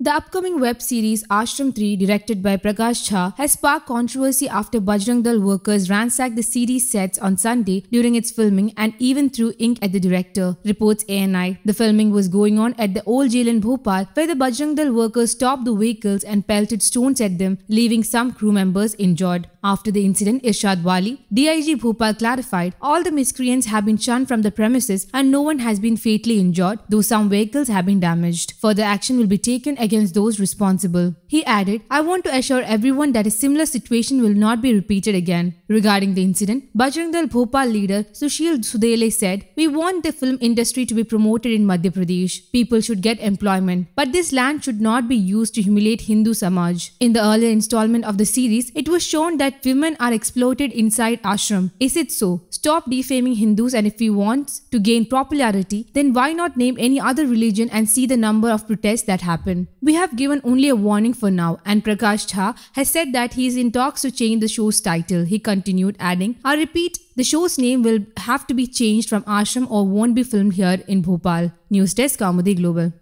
The upcoming web series Ashram 3, directed by Prakash Jha, has sparked controversy after Bajrang Dal workers ransacked the series sets on Sunday during its filming and even threw ink at the director, reports ANI. The filming was going on at the old jail in Bhopal, where the Bajrang Dal workers stopped the vehicles and pelted stones at them, leaving some crew members injured. After the incident, Irshad Wali, DIG Bhopal clarified all the miscreants have been shunned from the premises and no one has been fatally injured, though some vehicles have been damaged. Further action will be taken against those responsible. He added, I want to assure everyone that a similar situation will not be repeated again. Regarding the incident, Bajrang Dal Bhopal leader Sushil Sudele said, We want the film industry to be promoted in Madhya Pradesh. People should get employment, but this land should not be used to humiliate Hindu Samaj. In the earlier installment of the series, it was shown that women are exploited inside ashram. Is it so? Stop defaming Hindus and if he wants to gain popularity, then why not name any other religion and see the number of protests that happen? We have given only a warning for now, and Prakash Jha has said that he is in talks to change the show's title. He continued, adding, I repeat, the show's name will have to be changed from Ashram or won't be filmed here in Bhopal. News Desk Comedy Global.